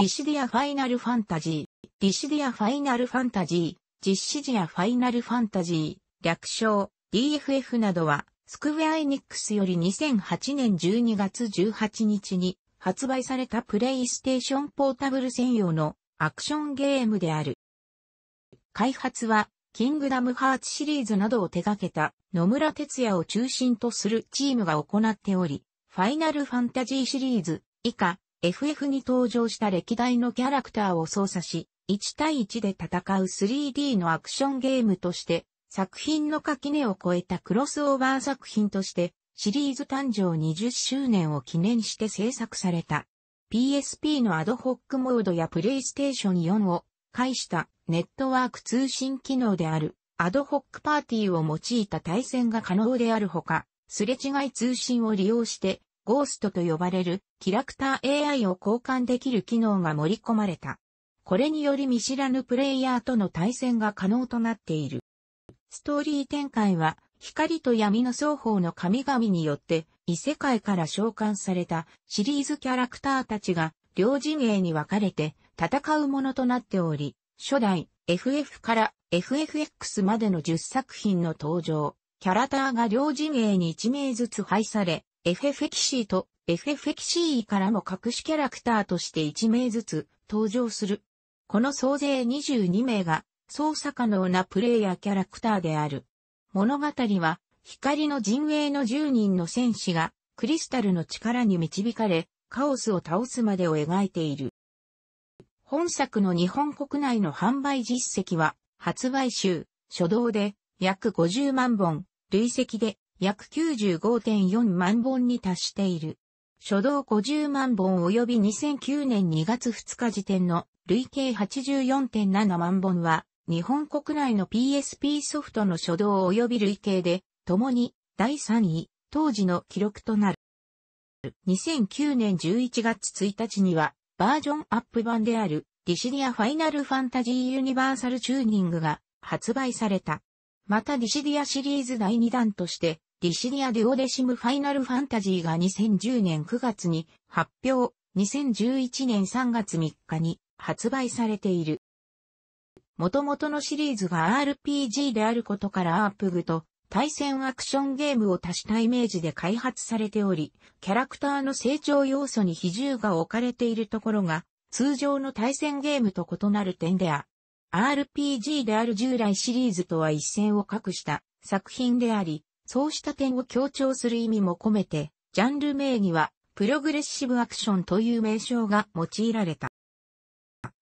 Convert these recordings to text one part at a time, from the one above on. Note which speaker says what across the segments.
Speaker 1: ディシディアファイナルファンタジー、ディシディアファイナルファンタジー、実施時やファイナルファンタジー、略称、DFF などは、スクウェアエニックスより2008年12月18日に発売されたプレイステーションポータブル専用のアクションゲームである。開発は、キングダムハーツシリーズなどを手掛けた野村哲也を中心とするチームが行っており、ファイナルファンタジーシリーズ以下 FF に登場した歴代のキャラクターを操作し、1対1で戦う 3D のアクションゲームとして、作品の垣根を超えたクロスオーバー作品として、シリーズ誕生20周年を記念して制作された。PSP のアドホックモードや PlayStation 4を介したネットワーク通信機能であるアドホックパーティーを用いた対戦が可能であるほか、すれ違い通信を利用してゴーストと呼ばれるキャラクター AI を交換できる機能が盛り込まれた。これにより見知らぬプレイヤーとの対戦が可能となっている。ストーリー展開は、光と闇の双方の神々によって異世界から召喚されたシリーズキャラクターたちが両陣営に分かれて戦うものとなっており、初代 FF から FFX までの10作品の登場、キャラクターが両陣営に1名ずつ配され、FF エキシーと FF エキシーからも隠しキャラクターとして1名ずつ登場する。この総勢22名が操作可能なプレイヤーキャラクターである。物語は光の陣営の10人の戦士がクリスタルの力に導かれカオスを倒すまでを描いている。本作の日本国内の販売実績は発売週初動で約50万本、累積で約95.4万本に達している。初動50万本及び2009年2月2日時点の累計84.7万本は、日本国内の PSP ソフトの初動及び累計で、共に第3位、当時の記録となる。2009年11月1日には、バージョンアップ版である、ディシディアファイナルファンタジーユニバーサルチューニングが発売された。またディシディアシリーズ第2弾として、ディシニア・デュオデシム・ファイナル・ファンタジーが2010年9月に発表、2011年3月3日に発売されている。元々のシリーズが RPG であることからアープグと対戦アクションゲームを足したイメージで開発されており、キャラクターの成長要素に比重が置かれているところが、通常の対戦ゲームと異なる点であ、RPG である従来シリーズとは一線を画した作品であり、そうした点を強調する意味も込めて、ジャンル名義は、プログレッシブアクションという名称が用いられた。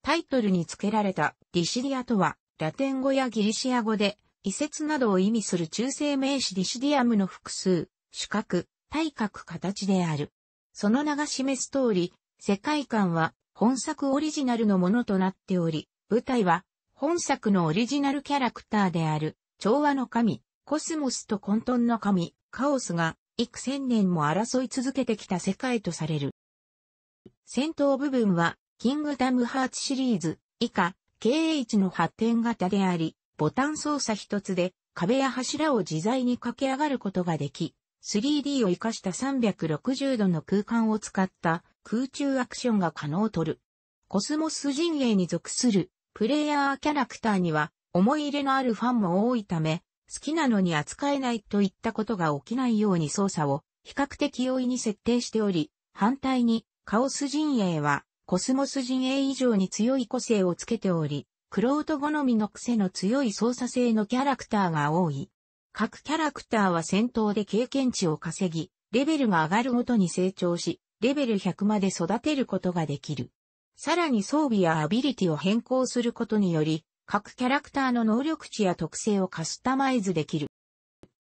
Speaker 1: タイトルに付けられたディシディアとは、ラテン語やギリシア語で、移設などを意味する中性名詞ディシディアムの複数、主角、対角形である。その名が示す通り、世界観は本作オリジナルのものとなっており、舞台は本作のオリジナルキャラクターである、調和の神、コスモスと混沌の神、カオスが、幾千年も争い続けてきた世界とされる。戦闘部分は、キングダムハーツシリーズ、以下、KH の発展型であり、ボタン操作一つで、壁や柱を自在に駆け上がることができ、3D を活かした360度の空間を使った空中アクションが可能とる。コスモス陣営に属するプレイヤーキャラクターには思い入れのあるファンも多いため、好きなのに扱えないといったことが起きないように操作を比較的容易に設定しており、反対にカオス陣営はコスモス陣営以上に強い個性をつけており、クロート好みの癖の強い操作性のキャラクターが多い。各キャラクターは戦闘で経験値を稼ぎ、レベルが上がるごとに成長し、レベル100まで育てることができる。さらに装備やアビリティを変更することにより、各キャラクターの能力値や特性をカスタマイズできる。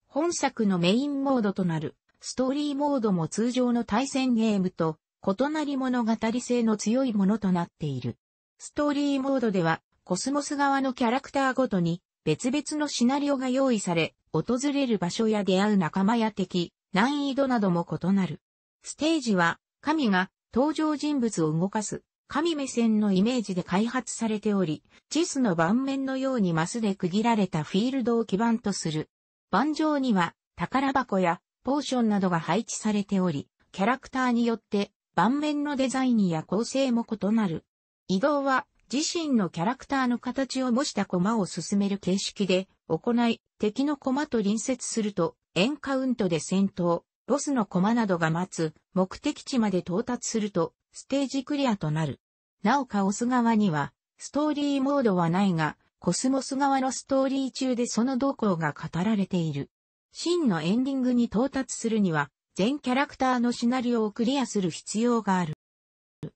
Speaker 1: 本作のメインモードとなるストーリーモードも通常の対戦ゲームと異なり物語性の強いものとなっている。ストーリーモードではコスモス側のキャラクターごとに別々のシナリオが用意され、訪れる場所や出会う仲間や敵、難易度なども異なる。ステージは神が登場人物を動かす神目線のイメージで開発されており、地図の盤面のようにマスで区切られたフィールドを基盤とする。盤上には宝箱やポーションなどが配置されており、キャラクターによって盤面のデザインや構成も異なる。移動は自身のキャラクターの形を模した駒を進める形式で行い、敵の駒と隣接するとエンカウントで戦闘、ボスの駒などが待つ目的地まで到達するとステージクリアとなる。なおカオス側には、ストーリーモードはないが、コスモス側のストーリー中でその動向が語られている。真のエンディングに到達するには、全キャラクターのシナリオをクリアする必要がある。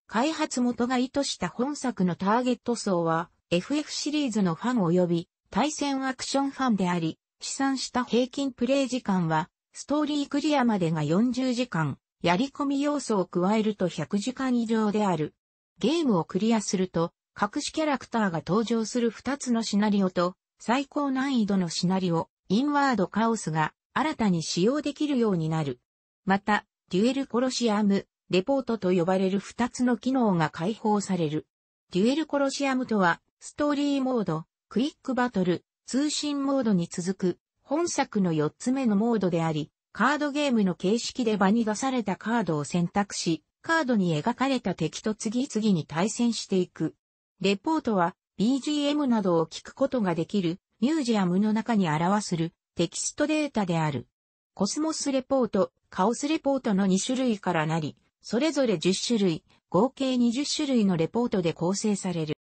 Speaker 1: 開発元が意図した本作のターゲット層は、FF シリーズのファン及び、対戦アクションファンであり、試算した平均プレイ時間は、ストーリークリアまでが40時間、やり込み要素を加えると100時間以上である。ゲームをクリアすると、隠しキャラクターが登場する2つのシナリオと、最高難易度のシナリオ、インワードカオスが新たに使用できるようになる。また、デュエルコロシアム、レポートと呼ばれる2つの機能が解放される。デュエルコロシアムとは、ストーリーモード、クイックバトル、通信モードに続く、本作の4つ目のモードであり、カードゲームの形式で場に出されたカードを選択し、カードに描かれた敵と次々に対戦していく。レポートは BGM などを聞くことができるミュージアムの中に表するテキストデータである。コスモスレポート、カオスレポートの2種類からなり、それぞれ10種類、合計20種類のレポートで構成される。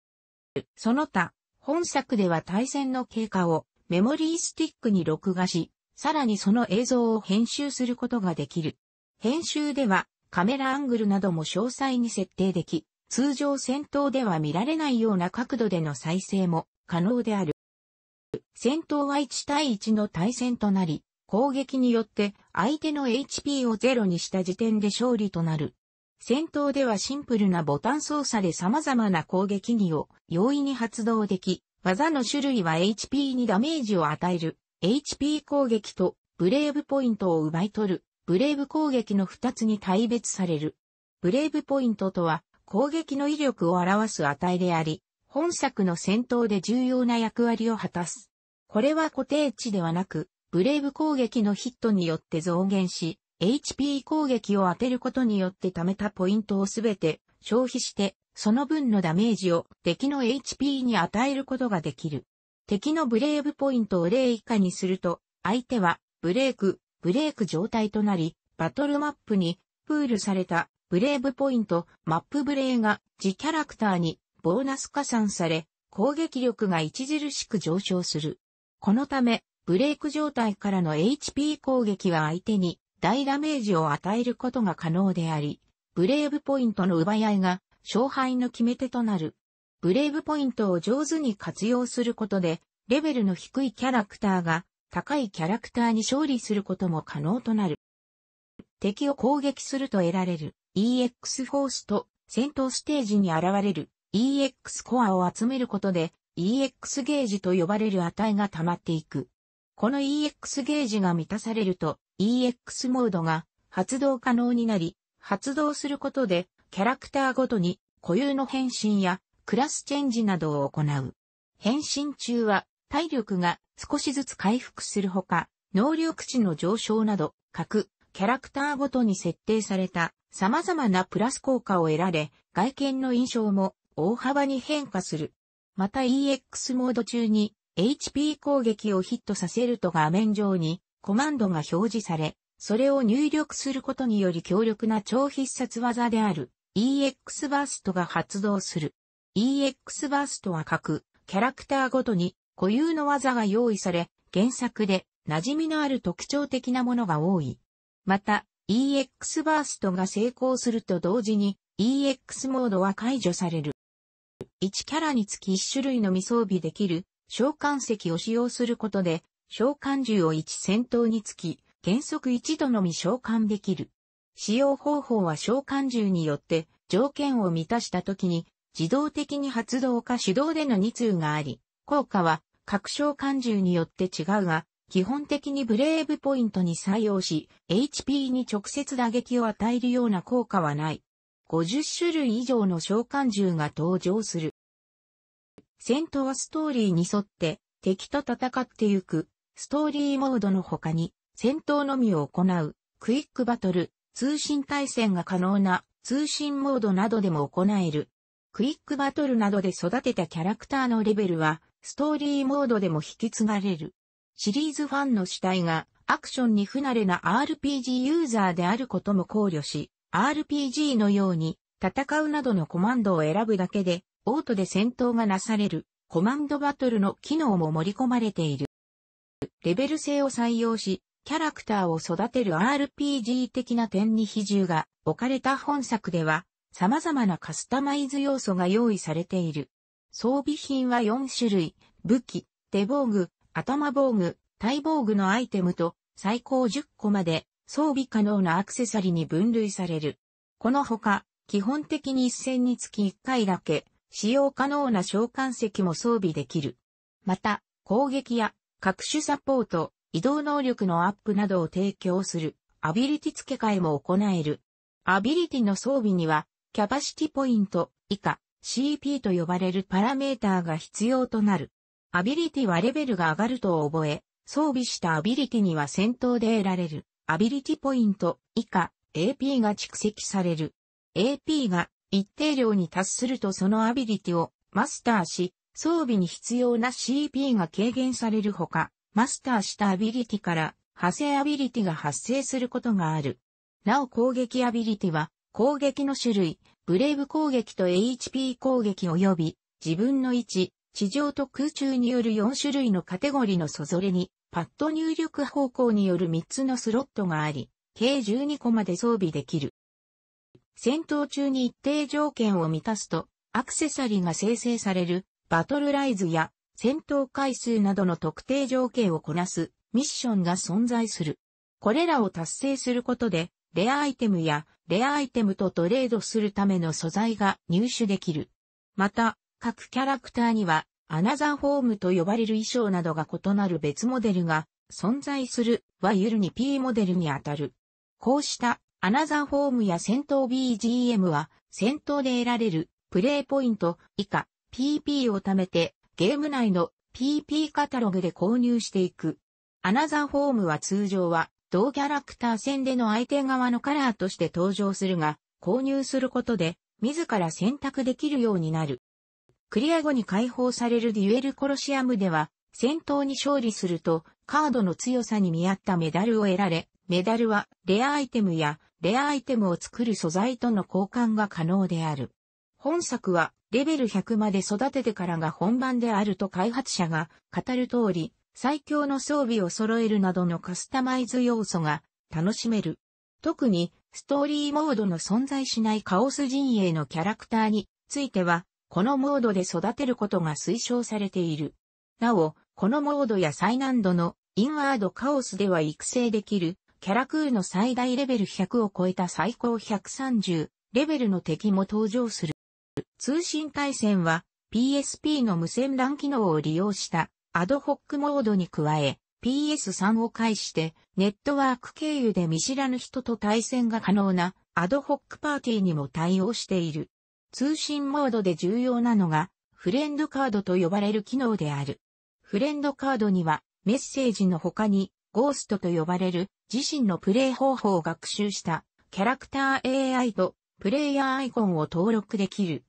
Speaker 1: その他、本作では対戦の経過をメモリースティックに録画し、さらにその映像を編集することができる。編集ではカメラアングルなども詳細に設定でき、通常戦闘では見られないような角度での再生も可能である。戦闘は1対1の対戦となり、攻撃によって相手の HP をゼロにした時点で勝利となる。戦闘ではシンプルなボタン操作で様々な攻撃技を容易に発動でき、技の種類は HP にダメージを与える、HP 攻撃とブレイブポイントを奪い取る、ブレイブ攻撃の2つに対別される。ブレイブポイントとは、攻撃の威力を表す値であり、本作の戦闘で重要な役割を果たす。これは固定値ではなく、ブレイブ攻撃のヒットによって増減し、HP 攻撃を当てることによって貯めたポイントをすべて消費して、その分のダメージを敵の HP に与えることができる。敵のブレーブポイントを0以下にすると、相手はブレーク、ブレーク状態となり、バトルマップにプールされたブレーブポイント、マップブレーが自キャラクターにボーナス加算され、攻撃力が著しく上昇する。このため、ブレイク状態からの HP 攻撃は相手に大ダメージを与えることが可能であり、ブレイブポイントの奪い合いが勝敗の決め手となる。ブレイブポイントを上手に活用することで、レベルの低いキャラクターが高いキャラクターに勝利することも可能となる。敵を攻撃すると得られる EX フォースと戦闘ステージに現れる EX コアを集めることで EX ゲージと呼ばれる値が溜まっていく。この EX ゲージが満たされると EX モードが発動可能になり、発動することでキャラクターごとに固有の変身やクラスチェンジなどを行う。変身中は体力が少しずつ回復するほか、能力値の上昇など、各キャラクターごとに設定された様々なプラス効果を得られ、外見の印象も大幅に変化する。また EX モード中に HP 攻撃をヒットさせると画面上にコマンドが表示され、それを入力することにより強力な超必殺技である EX バーストが発動する。EX バーストは各キャラクターごとに固有の技が用意され、原作で馴染みのある特徴的なものが多い。また、EX バーストが成功すると同時に EX モードは解除される。1キャラにつき1種類のみ装備できる召喚石を使用することで召喚獣を1戦闘につき原則1度のみ召喚できる。使用方法は召喚獣によって条件を満たした時に自動的に発動か手動での2通があり、効果は各張感銃によって違うが、基本的にブレーブポイントに採用し、HP に直接打撃を与えるような効果はない。50種類以上の召喚獣が登場する。戦闘はストーリーに沿って敵と戦ってゆくストーリーモードの他に戦闘のみを行うクイックバトル、通信対戦が可能な通信モードなどでも行えるクイックバトルなどで育てたキャラクターのレベルは、ストーリーモードでも引き継がれる。シリーズファンの主体が、アクションに不慣れな RPG ユーザーであることも考慮し、RPG のように、戦うなどのコマンドを選ぶだけで、オートで戦闘がなされる、コマンドバトルの機能も盛り込まれている。レベル制を採用し、キャラクターを育てる RPG 的な点に比重が置かれた本作では、様々なカスタマイズ要素が用意されている。装備品は4種類、武器、手防具、頭防具、体防具のアイテムと最高10個まで装備可能なアクセサリーに分類される。このほか、基本的に一戦につき1回だけ、使用可能な召喚石も装備できる。また、攻撃や各種サポート、移動能力のアップなどを提供する、アビリティ付け替えも行える。アビリティの装備には、キャパシティポイント以下 CP と呼ばれるパラメーターが必要となる。アビリティはレベルが上がると覚え、装備したアビリティには戦闘で得られるアビリティポイント以下 AP が蓄積される。AP が一定量に達するとそのアビリティをマスターし、装備に必要な CP が軽減されるほか、マスターしたアビリティから派生アビリティが発生することがある。なお攻撃アビリティは攻撃の種類、ブレイブ攻撃と HP 攻撃及び、自分の位置、地上と空中による4種類のカテゴリーのそぞれに、パッド入力方向による3つのスロットがあり、計12個まで装備できる。戦闘中に一定条件を満たすと、アクセサリーが生成される、バトルライズや戦闘回数などの特定条件をこなすミッションが存在する。これらを達成することで、レアアイテムやレアアイテムとトレードするための素材が入手できる。また、各キャラクターには、アナザーフォームと呼ばれる衣装などが異なる別モデルが存在するはゆるに P モデルにあたる。こうしたアナザーフォームや戦闘 BGM は戦闘で得られるプレイポイント以下 PP を貯めてゲーム内の PP カタログで購入していく。アナザーフォームは通常は同キャラクター戦での相手側のカラーとして登場するが、購入することで、自ら選択できるようになる。クリア後に解放されるデュエルコロシアムでは、戦闘に勝利すると、カードの強さに見合ったメダルを得られ、メダルはレアアイテムやレアアイテムを作る素材との交換が可能である。本作はレベル100まで育ててからが本番であると開発者が語る通り、最強の装備を揃えるなどのカスタマイズ要素が楽しめる。特に、ストーリーモードの存在しないカオス陣営のキャラクターについては、このモードで育てることが推奨されている。なお、このモードや最難度のインワードカオスでは育成できるキャラクーの最大レベル100を超えた最高130レベルの敵も登場する。通信対戦は PSP の無線 LAN 機能を利用したアドホックモードに加え、PS3 を介してネットワーク経由で見知らぬ人と対戦が可能なアドホックパーティーにも対応している。通信モードで重要なのがフレンドカードと呼ばれる機能である。フレンドカードにはメッセージの他にゴーストと呼ばれる自身のプレイ方法を学習したキャラクター AI とプレイヤーアイコンを登録できる。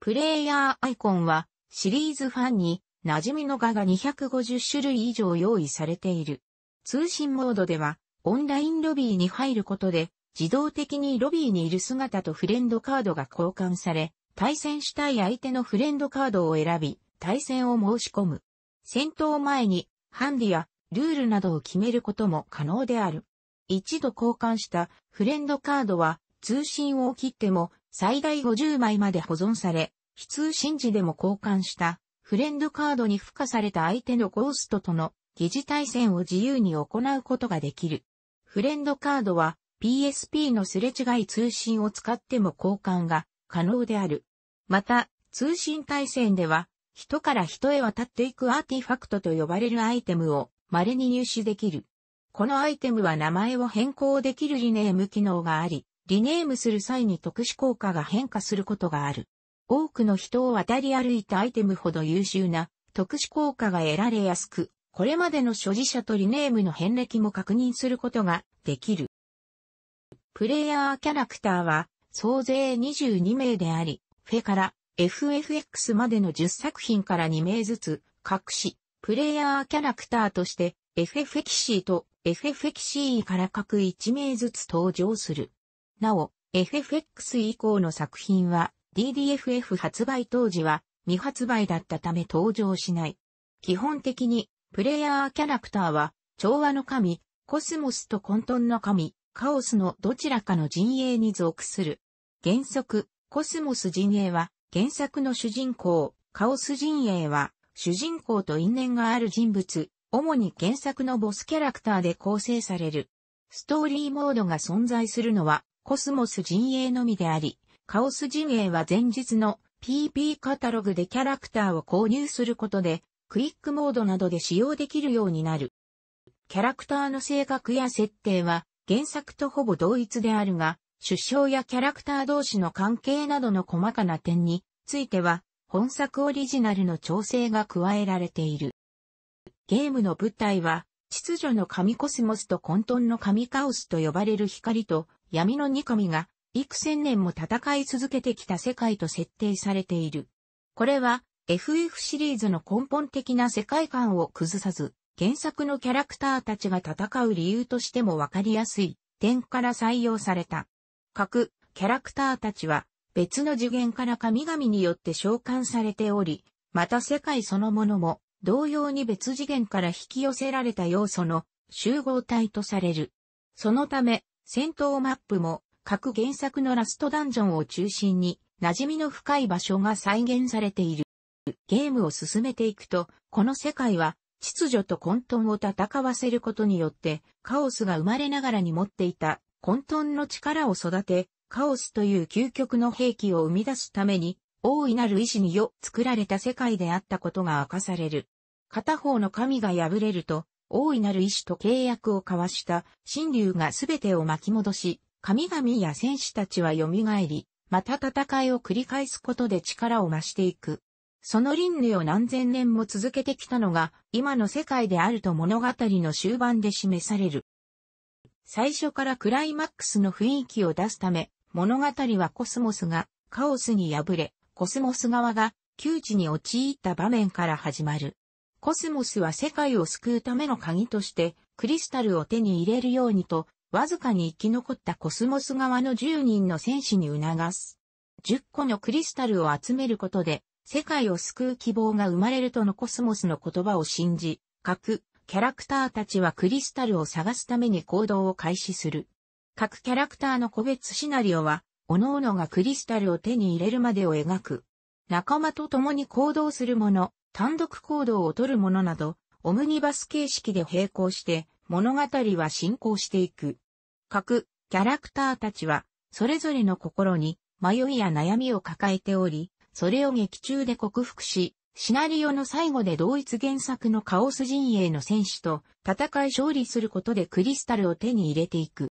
Speaker 1: プレイヤーアイコンはシリーズファンに馴染みの画が250種類以上用意されている。通信モードでは、オンラインロビーに入ることで、自動的にロビーにいる姿とフレンドカードが交換され、対戦したい相手のフレンドカードを選び、対戦を申し込む。戦闘前に、ハンディやルールなどを決めることも可能である。一度交換したフレンドカードは、通信を切っても最大50枚まで保存され、非通信時でも交換したフレンドカードに付加された相手のゴーストとの疑似対戦を自由に行うことができる。フレンドカードは PSP のすれ違い通信を使っても交換が可能である。また、通信対戦では、人から人へ渡っていくアーティファクトと呼ばれるアイテムを稀に入手できる。このアイテムは名前を変更できるリネーム機能があり、リネームする際に特殊効果が変化することがある。多くの人を渡り歩いたアイテムほど優秀な特殊効果が得られやすく、これまでの所持者とリネームの遍歴も確認することができる。プレイヤーキャラクターは総勢22名であり、フェから FFX までの10作品から2名ずつ隠し、プレイヤーキャラクターとして FFXC と f f x c から各1名ずつ登場する。なお、FFX 以降の作品は DDFF 発売当時は未発売だったため登場しない。基本的に、プレイヤーキャラクターは、調和の神、コスモスと混沌の神、カオスのどちらかの陣営に属する。原則、コスモス陣営は、原作の主人公、カオス陣営は、主人公と因縁がある人物、主に原作のボスキャラクターで構成される。ストーリーモードが存在するのは、コスモス陣営のみであり、カオス陣営は前日の PP カタログでキャラクターを購入することで、クイックモードなどで使用できるようになる。キャラクターの性格や設定は原作とほぼ同一であるが、出生やキャラクター同士の関係などの細かな点については、本作オリジナルの調整が加えられている。ゲームの舞台は、秩序の神コスモスと混沌の神カオスと呼ばれる光と闇の二神が幾千年も戦い続けてきた世界と設定されている。これは FF シリーズの根本的な世界観を崩さず、原作のキャラクターたちが戦う理由としてもわかりやすい点から採用された。各キャラクターたちは別の次元から神々によって召喚されており、また世界そのものも同様に別次元から引き寄せられた要素の集合体とされる。そのため戦闘マップも各原作のラストダンジョンを中心に、馴染みの深い場所が再現されている。ゲームを進めていくと、この世界は、秩序と混沌を戦わせることによって、カオスが生まれながらに持っていた混沌の力を育て、カオスという究極の兵器を生み出すために、大いなる意志によ作られた世界であったことが明かされる。片方の神が破れると、大いなる意志と契約を交わした、神竜が全てを巻き戻し、神々や戦士たちは蘇り、また戦いを繰り返すことで力を増していく。その輪廻を何千年も続けてきたのが、今の世界であると物語の終盤で示される。最初からクライマックスの雰囲気を出すため、物語はコスモスがカオスに敗れ、コスモス側が窮地に陥った場面から始まる。コスモスは世界を救うための鍵として、クリスタルを手に入れるようにとわずかに生き残ったコスモス側の10人の戦士に促す。10個のクリスタルを集めることで、世界を救う希望が生まれるとのコスモスの言葉を信じ、各キャラクターたちはクリスタルを探すために行動を開始する。各キャラクターの個別シナリオは、各々がクリスタルを手に入れるまでを描く。仲間と共に行動するもの、単独行動をとるものなど、オムニバス形式で並行して、物語は進行していく。各キャラクターたちは、それぞれの心に迷いや悩みを抱えており、それを劇中で克服し、シナリオの最後で同一原作のカオス陣営の戦士と戦い勝利することでクリスタルを手に入れていく。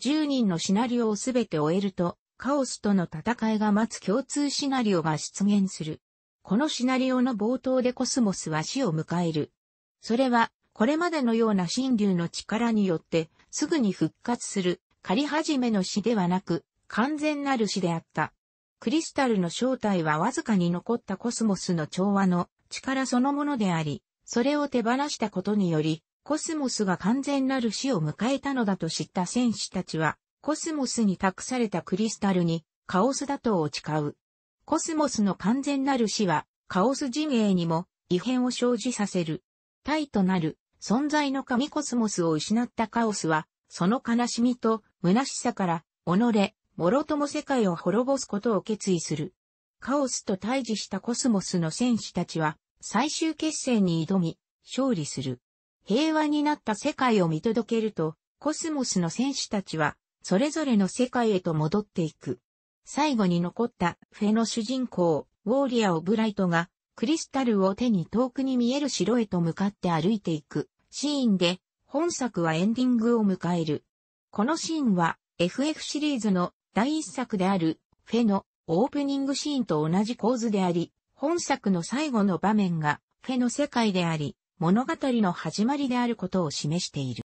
Speaker 1: 10人のシナリオをすべて終えると、カオスとの戦いが待つ共通シナリオが出現する。このシナリオの冒頭でコスモスは死を迎える。それは、これまでのような神竜の力によってすぐに復活する、仮始めの死ではなく、完全なる死であった。クリスタルの正体はわずかに残ったコスモスの調和の力そのものであり、それを手放したことにより、コスモスが完全なる死を迎えたのだと知った戦士たちは、コスモスに託されたクリスタルにカオス打倒を誓う。コスモスの完全なる死は、カオス陣営にも異変を生じさせる。体となる存在の神コスモスを失ったカオスは、その悲しみと虚しさから、己、諸とも世界を滅ぼすことを決意する。カオスと対峙したコスモスの戦士たちは、最終決戦に挑み、勝利する。平和になった世界を見届けると、コスモスの戦士たちは、それぞれの世界へと戻っていく。最後に残ったフェの主人公、ウォーリア・オブライトがクリスタルを手に遠くに見える城へと向かって歩いていくシーンで、本作はエンディングを迎える。このシーンは FF シリーズの第一作であるフェのオープニングシーンと同じ構図であり、本作の最後の場面がフェの世界であり、物語の始まりであることを示している。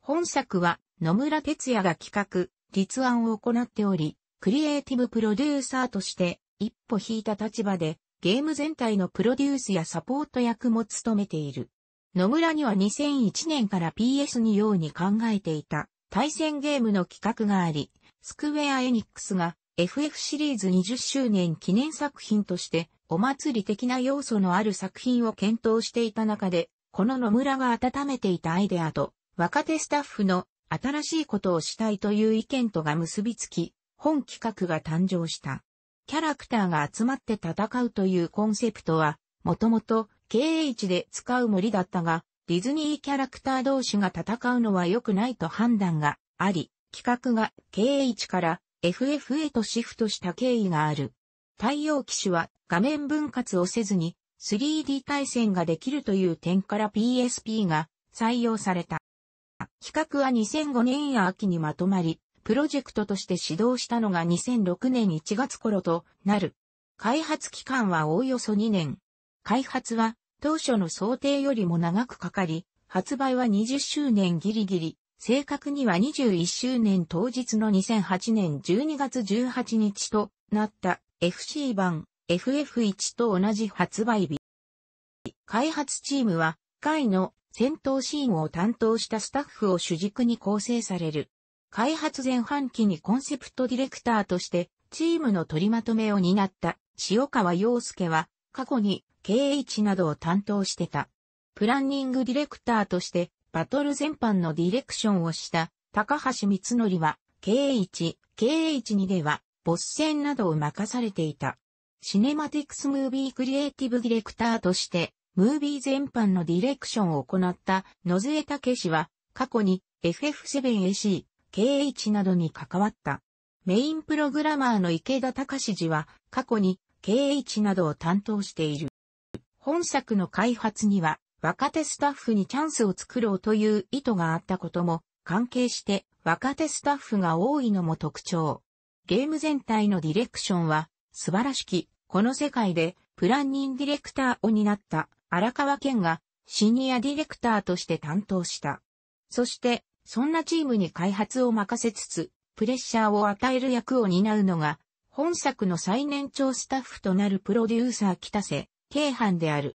Speaker 1: 本作は野村哲也が企画、立案を行っており、クリエイティブプロデューサーとして一歩引いた立場でゲーム全体のプロデュースやサポート役も務めている。野村には2001年から PS にように考えていた対戦ゲームの企画があり、スクウェア・エニックスが FF シリーズ20周年記念作品としてお祭り的な要素のある作品を検討していた中で、この野村が温めていたアイデアと若手スタッフの新しいことをしたいという意見とが結びつき、本企画が誕生した。キャラクターが集まって戦うというコンセプトは、もともと KH で使う森だったが、ディズニーキャラクター同士が戦うのは良くないと判断があり、企画が KH から FF へとシフトした経緯がある。太陽騎士は画面分割をせずに 3D 対戦ができるという点から PSP が採用された。企画は2005年秋にまとまり、プロジェクトとして始動したのが2006年1月頃となる。開発期間はおおよそ2年。開発は当初の想定よりも長くかかり、発売は20周年ギリギリ、正確には21周年当日の2008年12月18日となった FC 版 FF1 と同じ発売日。開発チームは、回の戦闘シーンを担当したスタッフを主軸に構成される。開発前半期にコンセプトディレクターとしてチームの取りまとめを担った塩川洋介は過去に KH などを担当してた。プランニングディレクターとしてバトル全般のディレクションをした高橋光則は KH、KH2 ではボス戦などを任されていた。シネマティクスムービークリエイティブディレクターとしてムービー全般のディレクションを行った野添武氏は過去に FF7AC、KH などに関わった。メインプログラマーの池田隆氏は過去に KH などを担当している。本作の開発には若手スタッフにチャンスを作ろうという意図があったことも関係して若手スタッフが多いのも特徴。ゲーム全体のディレクションは素晴らしき、この世界でプランニングディレクターを担った荒川健がシニアディレクターとして担当した。そしてそんなチームに開発を任せつつ、プレッシャーを与える役を担うのが、本作の最年長スタッフとなるプロデューサー北瀬、京阪である。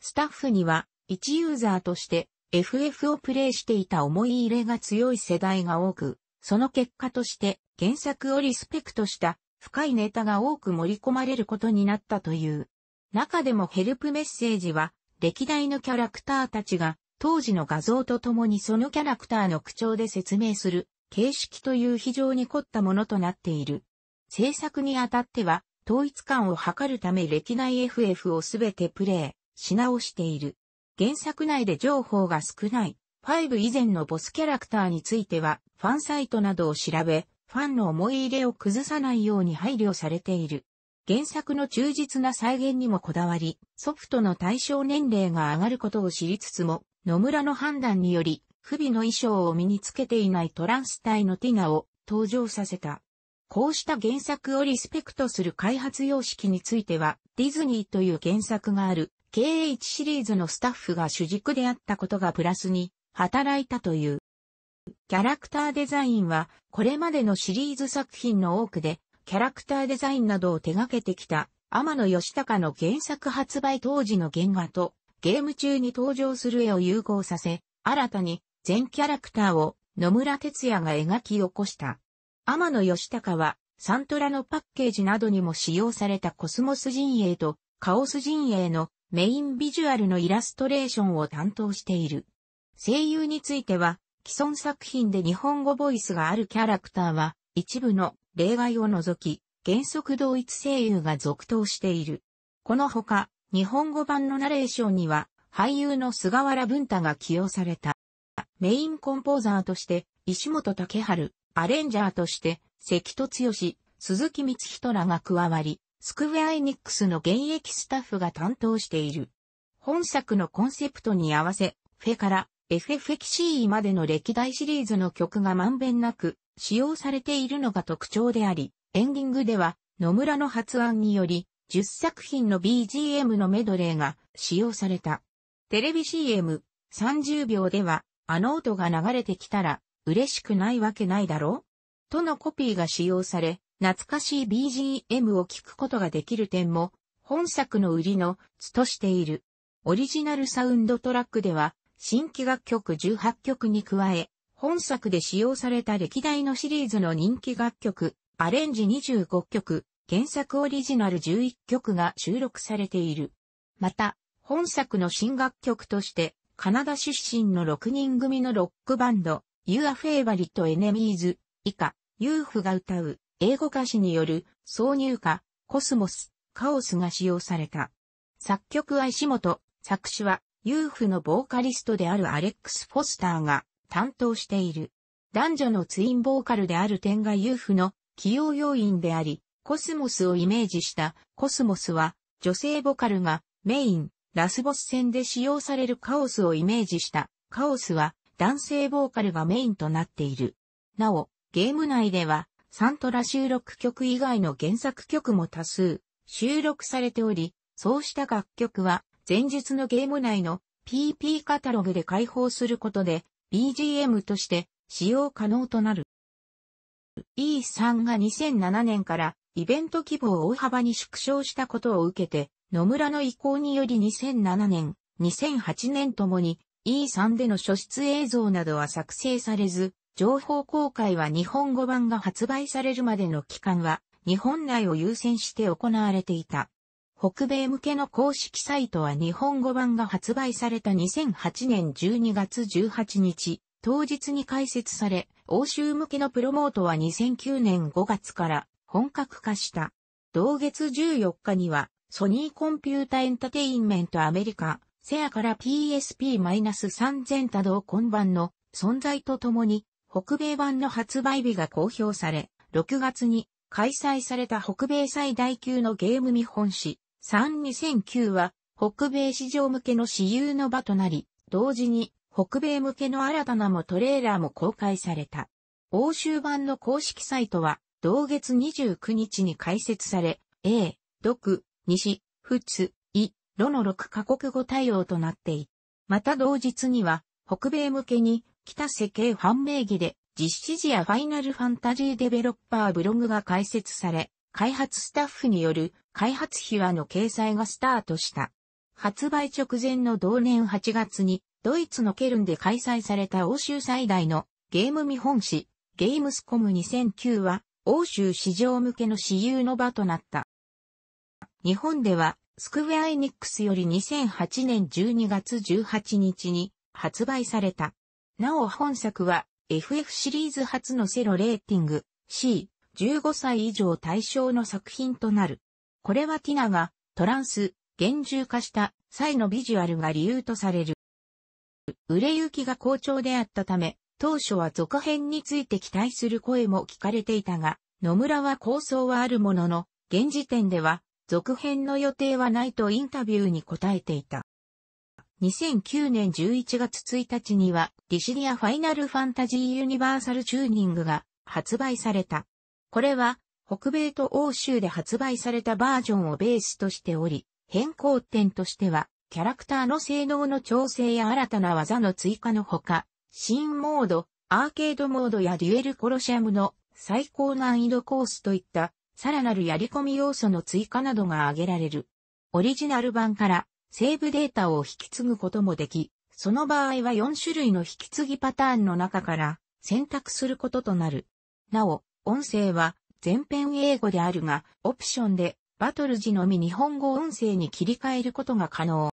Speaker 1: スタッフには、一ユーザーとして FF をプレイしていた思い入れが強い世代が多く、その結果として原作をリスペクトした深いネタが多く盛り込まれることになったという。中でもヘルプメッセージは、歴代のキャラクターたちが当時の画像とともにそのキャラクターの口調で説明する形式という非常に凝ったものとなっている。制作にあたっては、統一感を図るため歴代 FF をすべてプレイ、し直している。原作内で情報が少ない、5以前のボスキャラクターについては、ファンサイトなどを調べ、ファンの思い入れを崩さないように配慮されている。原作の忠実な再現にもこだわり、ソフトの対象年齢が上がることを知りつつも、野村の判断により、不備の衣装を身につけていないトランス隊のティナを登場させた。こうした原作をリスペクトする開発様式については、ディズニーという原作がある KH シリーズのスタッフが主軸であったことがプラスに働いたという。キャラクターデザインは、これまでのシリーズ作品の多くで、キャラクターデザインなどを手掛けてきた、天野義隆の原作発売当時の原画とゲーム中に登場する絵を融合させ、新たに全キャラクターを野村哲也が描き起こした。天野義隆はサントラのパッケージなどにも使用されたコスモス陣営とカオス陣営のメインビジュアルのイラストレーションを担当している。声優については、既存作品で日本語ボイスがあるキャラクターは、一部の例外を除き、原則同一声優が続投している。このほか、日本語版のナレーションには、俳優の菅原文太が起用された。メインコンポーザーとして、石本竹春、アレンジャーとして、関戸剛、鈴木光人らが加わり、スクウェアエニックスの現役スタッフが担当している。本作のコンセプトに合わせ、フェから FFXCE までの歴代シリーズの曲がまんべんなく使用されているのが特徴であり、エンディングでは野村の発案により10作品の BGM のメドレーが使用された。テレビ CM、30秒では、あの音が流れてきたら、嬉しくないわけないだろうとのコピーが使用され、懐かしい BGM を聴くことができる点も、本作の売りのつとしている。オリジナルサウンドトラックでは、新規楽曲18曲に加え、本作で使用された歴代のシリーズの人気楽曲、アレンジ25曲、原作オリジナル11曲が収録されている。また、本作の新楽曲として、カナダ出身の6人組のロックバンド、You Are Favorite Enemies 以下、ユーフが歌う英語歌詞による挿入歌、コスモス、カオスが使用された。作曲は石本、作詞はユーフのボーカリストであるアレックス・フォスターが担当している。男女のツインボーカルである点がユーフの起用要因であり、コスモスをイメージしたコスモスは女性ボカルがメイン、ラスボス戦で使用されるカオスをイメージしたカオスは男性ボーカルがメインとなっている。なお、ゲーム内ではサントラ収録曲以外の原作曲も多数収録されており、そうした楽曲は前述のゲーム内の PP カタログで開放することで BGM として使用可能となる。E 3が2007年からイベント規模を大幅に縮小したことを受けて、野村の意向により2007年、2008年ともに E3 での初出映像などは作成されず、情報公開は日本語版が発売されるまでの期間は日本内を優先して行われていた。北米向けの公式サイトは日本語版が発売された2008年12月18日、当日に開設され、欧州向けのプロモートは2009年5月から本格化した。同月14日には、ソニーコンピュータエンタテインメントアメリカ、セアから PSP-3000 多動今版の存在とともに、北米版の発売日が公表され、6月に開催された北米最大級のゲーム見本誌、32009は、北米市場向けの私有の場となり、同時に、北米向けの新たなもトレーラーも公開された。欧州版の公式サイトは、同月29日に開設され、A、独、西、仏、イ、ロの6カ国語対応となってい。また同日には、北米向けに、北世系ファン名義で、実施時やファイナルファンタジーデベロッパーブログが開設され、開発スタッフによる開発秘話の掲載がスタートした。発売直前の同年8月に、ドイツのケルンで開催された欧州最大のゲーム見本誌、ゲームスコム2009は、欧州市場向けの私有の場となった。日本では、スクウェアエニックスより2008年12月18日に発売された。なお本作は FF シリーズ初のセロレーティング C 15歳以上対象の作品となる。これはティナがトランス、厳重化した際のビジュアルが理由とされる。売れ行きが好調であったため、当初は続編について期待する声も聞かれていたが、野村は構想はあるものの、現時点では続編の予定はないとインタビューに答えていた。2009年11月1日には、ディシリアファイナルファンタジーユニバーサルチューニングが発売された。これは、北米と欧州で発売されたバージョンをベースとしており、変更点としては、キャラクターの性能の調整や新たな技の追加のほか、新モード、アーケードモードやデュエルコロシアムの最高難易度コースといったさらなるやり込み要素の追加などが挙げられる。オリジナル版からセーブデータを引き継ぐこともでき、その場合は4種類の引き継ぎパターンの中から選択することとなる。なお、音声は全編英語であるが、オプションでバトル時のみ日本語音声に切り替えることが可能。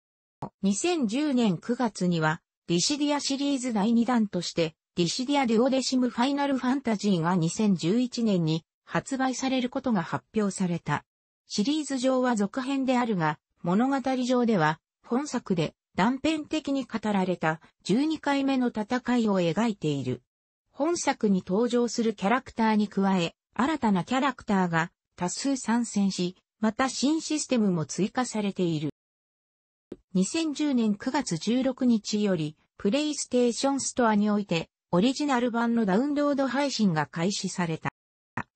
Speaker 1: 2010年9月にはディシディアシリーズ第2弾として、ディシディア・デュオデシム・ファイナル・ファンタジーが2011年に発売されることが発表された。シリーズ上は続編であるが、物語上では、本作で断片的に語られた12回目の戦いを描いている。本作に登場するキャラクターに加え、新たなキャラクターが多数参戦し、また新システムも追加されている。2010年9月16日より、プレイステーションストアにおいて、オリジナル版のダウンロード配信が開始された。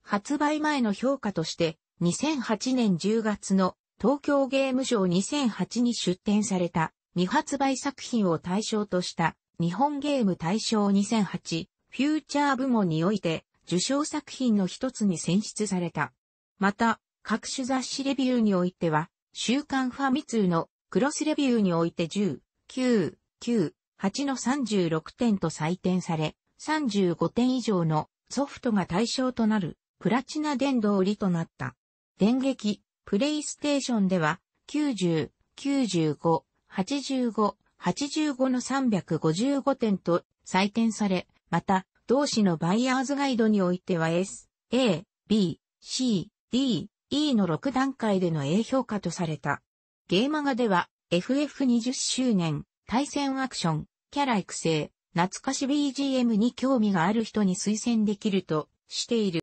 Speaker 1: 発売前の評価として、2008年10月の東京ゲームショー2008に出展された未発売作品を対象とした日本ゲーム大賞2008フューチャー部門において受賞作品の一つに選出された。また、各種雑誌レビューにおいては、週刊ファミ通のクロスレビューにおいて10、9、9、8の36点と採点され、35点以上のソフトが対象となるプラチナ電動りとなった。電撃、プレイステーションでは90、95、85、85の355点と採点され、また、同市のバイヤーズガイドにおいては S、A、B、C、D、E の6段階での A 評価とされた。ゲーマガでは FF20 周年、対戦アクション、キャラ育成、懐かし BGM に興味がある人に推薦できるとしている。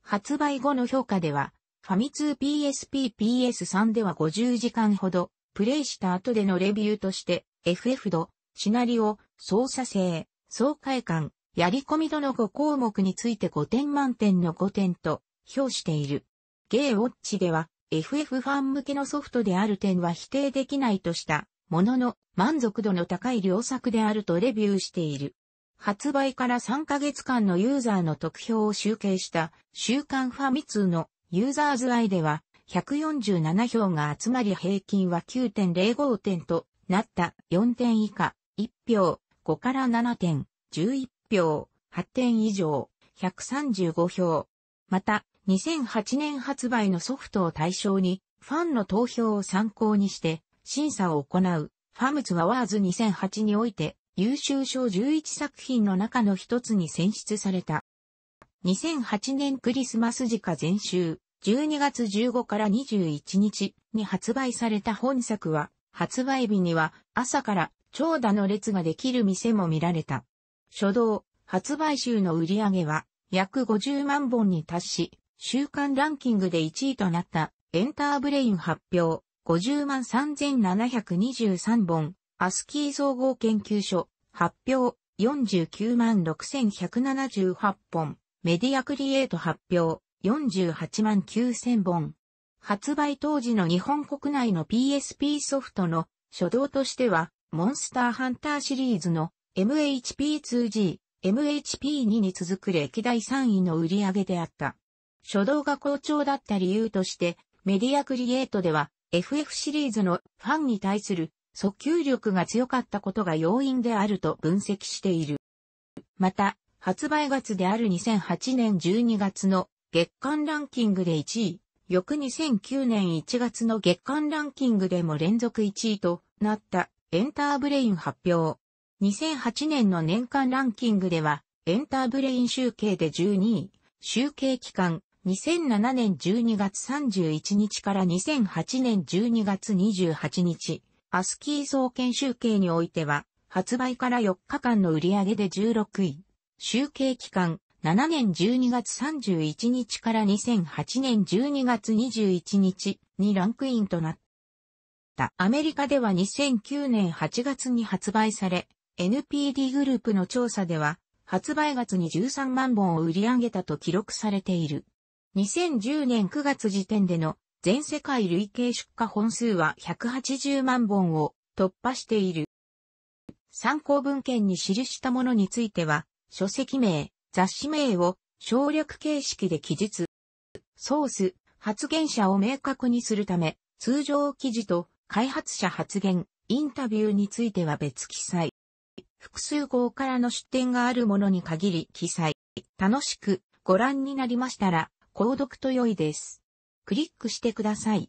Speaker 1: 発売後の評価では、ファミ通 PSP PS3 では50時間ほど、プレイした後でのレビューとして、FF 度、シナリオ、操作性、爽快感、やり込み度の5項目について5点満点の5点と、評している。ゲーウォッチでは、FF ファン向けのソフトである点は否定できないとした、ものの満足度の高い良作であるとレビューしている。発売から3ヶ月間のユーザーの得票を集計した週刊ファミ通のユーザーズアイでは147票が集まり平均は9.05点となった4点以下1票5から7点11票8点以上135票また2008年発売のソフトを対象に、ファンの投票を参考にして、審査を行う、ファムズ・アワーズ2008において、優秀賞11作品の中の一つに選出された。2008年クリスマス時か前週、12月15から21日に発売された本作は、発売日には朝から長蛇の列ができる店も見られた。初動、発売週の売り上げは約50万本に達し、週間ランキングで1位となったエンターブレイン発表50万3723本アスキー総合研究所発表49万6178本メディアクリエイト発表48万9000本発売当時の日本国内の PSP ソフトの初動としてはモンスターハンターシリーズの MHP2G、MHP2 に続く歴代3位の売り上げであった。初動が好調だった理由として、メディアクリエイトでは FF シリーズのファンに対する訴求力が強かったことが要因であると分析している。また、発売月である2008年12月の月間ランキングで1位、翌2009年1月の月間ランキングでも連続1位となったエンターブレイン発表。2008年の年間ランキングではエンターブレイン集計で12位、集計期間2007年12月31日から2008年12月28日、アスキー総研集計においては、発売から4日間の売り上げで16位。集計期間、7年12月31日から2008年12月21日にランクインとなった。アメリカでは2009年8月に発売され、NPD グループの調査では、発売月に13万本を売り上げたと記録されている。2010年9月時点での全世界累計出荷本数は180万本を突破している。参考文献に記したものについては、書籍名、雑誌名を省略形式で記述。ソース、発言者を明確にするため、通常記事と開発者発言、インタビューについては別記載。複数号からの出典があるものに限り記載。楽しくご覧になりましたら、購読と良いです。クリックしてください。